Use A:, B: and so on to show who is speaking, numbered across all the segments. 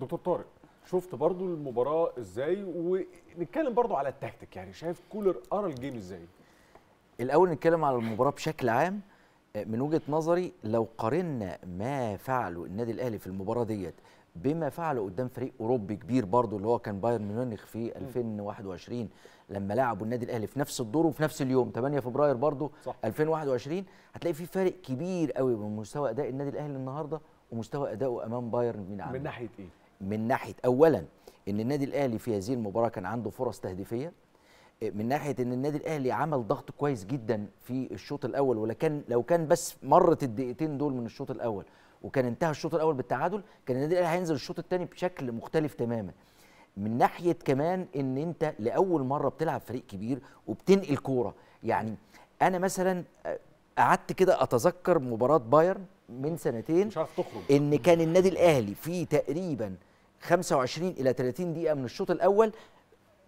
A: دكتور طارق شفت برضو المباراه ازاي ونتكلم برضو على التكتيك يعني شايف كولر قرا الجيم ازاي الاول نتكلم على المباراه بشكل عام آه، من وجهه نظري لو قارنا ما فعله النادي الاهلي في المباراه ديت بما فعله قدام فريق اوروبي كبير برضه اللي هو كان بايرن ميونخ في 2021 لما لعبوا النادي الاهلي في نفس الدور وفي نفس اليوم 8 فبراير برضه 2021 هتلاقي في فارق كبير قوي من مستوى اداء النادي الاهلي النهارده ومستوى اداؤه امام بايرن ميونخ من ناحيه ايه من ناحيه اولا ان النادي الاهلي في هذه المباراه كان عنده فرص تهديفيه من ناحيه ان النادي الاهلي عمل ضغط كويس جدا في الشوط الاول ولكن لو كان بس مرت الدقيقتين دول من الشوط الاول وكان انتهى الشوط الاول بالتعادل كان النادي الاهلي هينزل الشوط الثاني بشكل مختلف تماما من ناحيه كمان ان انت لاول مره بتلعب فريق كبير وبتنقل كوره يعني انا مثلا آه، قعدت كده اتذكر مباراه بايرن من سنتين مش عارف تخرج ان كان النادي الاهلي في تقريبا 25 الى 30 دقيقه من الشوط الاول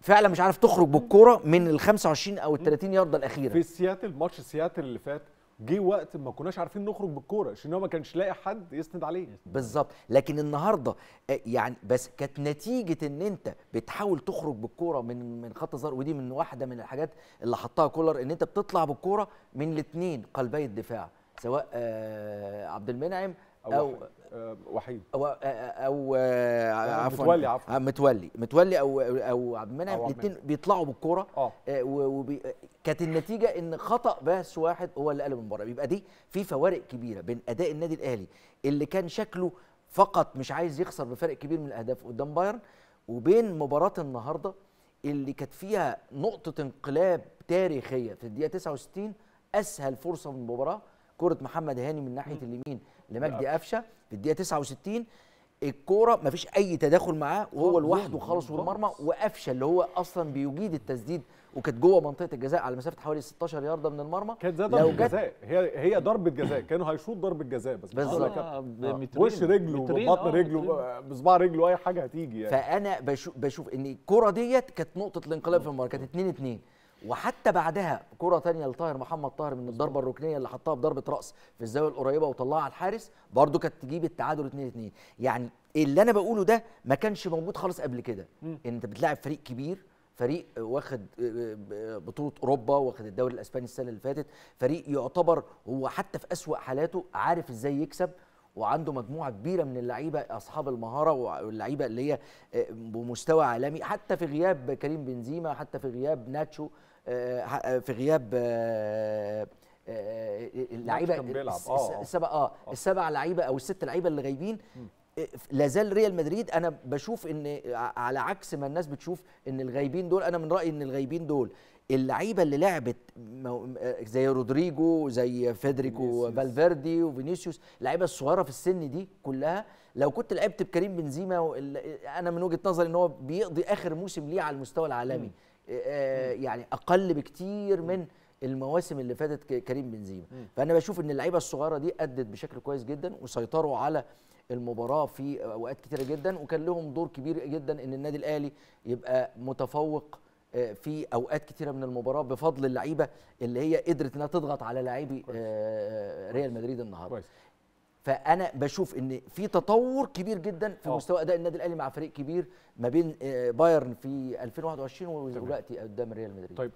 A: فعلا مش عارف تخرج بالكوره من ال 25 او ال 30 يارده الاخيره في سياتل ماتش سياتل اللي فات جه وقت ما كناش عارفين نخرج بالكوره عشان هو ما كانش لاقي حد يسند عليه بالظبط لكن النهارده آه، يعني بس كانت نتيجه ان انت بتحاول تخرج بالكوره من من خط الظهر ودي من واحده من الحاجات اللي حطها كولر ان انت بتطلع بالكوره من الاثنين قلبي الدفاع سواء آه، عبد المنعم او, أو وحيد آه، او آه، آه، او عفوا متولي عفوا متولي متولي او او عبد المنعم الاثنين بيطلعوا بالكوره كانت النتيجه ان خطا بس واحد هو اللي قلب المباراه يبقى دي في فوارق كبيره بين اداء النادي الاهلي اللي كان شكله فقط مش عايز يخسر بفارق كبير من الاهداف قدام بايرن وبين مباراه النهارده اللي كانت فيها نقطه انقلاب تاريخيه في الدقيقه 69 اسهل فرصه من المباراه كرة محمد هاني من ناحية اليمين لمجدي قفشة في الدقيقة 69 الكوره مفيش اي تداخل معاه وهو لوحده خالص والمرمى وقفشه اللي هو اصلا بيجيد التسديد وكانت جوه منطقه الجزاء على مسافه حوالي 16 يارده من المرمى كانت زي ضربه جزاء هي هي ضربه جزاء كانوا هيشوط ضربه جزاء بس بس آه, آه، وش رجله بطن آه، رجله بصباع رجله اي حاجه هتيجي يعني فانا بشوف, بشوف ان الكوره ديت كانت نقطه الانقلاب في المباراه كانت 2 2 وحتى بعدها كرة تانية لطاهر محمد طاهر من الضربة الركنية اللي حطها بضربة رأس في الزاوية القريبة وطلعها على الحارس برضه كانت تجيب التعادل 2-2 يعني اللي أنا بقوله ده ما كانش موجود خالص قبل كده أنت بتلاعب فريق كبير فريق واخد آه، آه، بطولة أوروبا واخد الدوري الأسباني السنة اللي فاتت فريق يعتبر هو حتى في أسوأ حالاته عارف إزاي يكسب وعنده مجموعه كبيره من اللعيبه اصحاب المهاره واللعيبه اللي هي آه، بمستوى عالمي حتى في غياب كريم بنزيما حتى في غياب ناتشو آه، آه، في غياب اللعيبه السبع اه السبع لعيبه او الست لعيبه اللي غايبين لا زال ريال مدريد انا بشوف ان على عكس ما الناس بتشوف ان الغايبين دول انا من رايي ان الغايبين دول اللعيبه اللي لعبت آه، زي رودريجو زي فيدريكو فالفيردي وفينيسيوس اللعيبه الصغيره في السن دي كلها لو كنت لعبت بكريم بنزيما آه، انا من وجهه نظري ان هو بيقضي اخر موسم ليه على المستوى العالمي م. آه، يعني اقل بكتير من المواسم اللي فاتت كريم بنزيما فانا بشوف ان اللعيبه الصغيره دي ادت بشكل كويس جدا وسيطروا على المباراه في اوقات كتيره جدا وكان لهم دور كبير جدا ان النادي الاهلي يبقى متفوق آه، في اوقات كتيره من المباراه بفضل اللعيبه اللي هي قدرت انها تضغط على لاعبي آه، آه، ريال مدريد النهارده كويس. فانا بشوف ان في تطور كبير جدا في مستوى اداء النادي الاهلي مع فريق كبير ما بين بايرن في 2021 ودلوقتي قدام ريال مدريد طيب